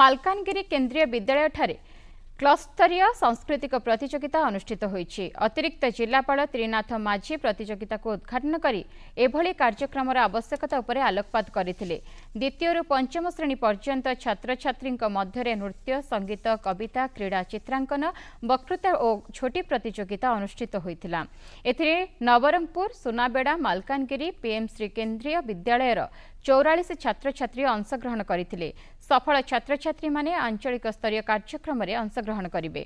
ମାଲକାନଗିରି କେନ୍ଦ୍ରୀୟ ବିଦ୍ୟାଳୟଠାରେ କ୍ଲଷ୍ଟରୀୟ ସାଂସ୍କୃତିକ ପ୍ରତିଯୋଗିତା ଅନୁଷ୍ଠିତ ହୋଇଛି ଅତିରିକ୍ତ ଜିଲ୍ଲାପାଳ ତ୍ରିନାଥ ମାଝୀ ପ୍ରତିଯୋଗିତାକୁ ଉଦ୍ଘାଟନ କରି ଏଭଳି କାର୍ଯ୍ୟକ୍ରମର ଆବଶ୍ୟକତା ଉପରେ ଆଲୋକପାତ କରିଥିଲେ ଦ୍ୱିତୀୟରୁ ପଞ୍ଚମ ଶ୍ରେଣୀ ପର୍ଯ୍ୟନ୍ତ ଛାତ୍ରଛାତ୍ରୀଙ୍କ ମଧ୍ୟରେ ନୃତ୍ୟ ସଙ୍ଗୀତ କବିତା କ୍ରୀଡ଼ା ଚିତ୍ରାଙ୍କନ ବକ୍ତୃତା ଓ ଛୋଟି ପ୍ରତିଯୋଗିତା ଅନୁଷ୍ଠିତ ହୋଇଥିଲା ଏଥିରେ ନବରଙ୍ଗପୁର ସୁନାବେଡ଼ା ମାଲକାନଗିରି ପିଏମ୍ଶ୍ରୀ କେନ୍ଦ୍ରୀୟ ବିଦ୍ୟାଳୟର ଚଉରାଳିଶ ଛାତ୍ରଛାତ୍ରୀ ଅଂଶଗ୍ରହଣ କରିଥିଲେ ସଫଳ ଛାତ୍ରଛାତ୍ରୀମାନେ ଆଞ୍ଚଳିକ ସ୍ତରୀୟ କାର୍ଯ୍ୟକ୍ରମରେ ଅଂଶଗ୍ରହଣ କରିବେ